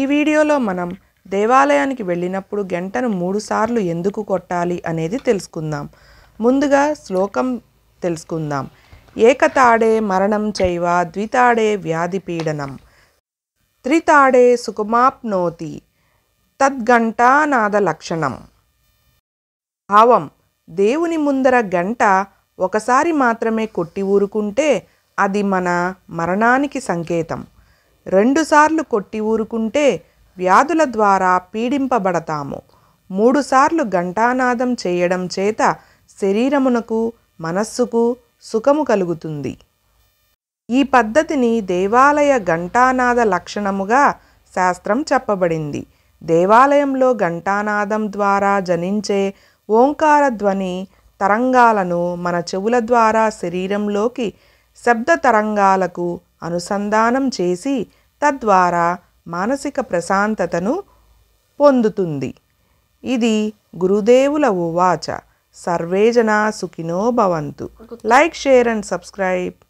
ఈ వీడియోలో మనం దేవాలయానికి వెళ్ళినప్పుడు గంటను మూడుసార్లు ఎందుకు కొట్టాలి అనేది తెలుసుకుందాం ముందుగా శ్లోకం తెలుసుకుందాం ఏకతాడే మరణం చైవ ద్వితాడే వ్యాధి పీడనం త్రితాడే సుఖమాప్నోతి తద్గంటానాద లక్షణం భావం దేవుని ముందర గంట ఒకసారి మాత్రమే కొట్టి ఊరుకుంటే అది మన మరణానికి సంకేతం రెండుసార్లు కొట్టి ఊరుకుంటే వ్యాధుల ద్వారా పీడింపబడతాము మూడుసార్లు ఘంటానాదం చేయడం చేత శరీరమునకు మనస్సుకు సుఖము కలుగుతుంది ఈ పద్ధతిని దేవాలయ ఘంటానాద లక్షణముగా శాస్త్రం చెప్పబడింది దేవాలయంలో ఘంటానాదం ద్వారా జనించే ఓంకార ధ్వని తరంగాలను మన చెవుల ద్వారా శరీరంలోకి శబ్ద తరంగాలకు అనుసంధానం చేసి తద్వారా మానసిక ప్రశాంతతను పొందుతుంది ఇది గురుదేవుల ఉవాచ సర్వే జనా సుఖినో భవంతు లైక్ షేర్ అండ్ సబ్స్క్రైబ్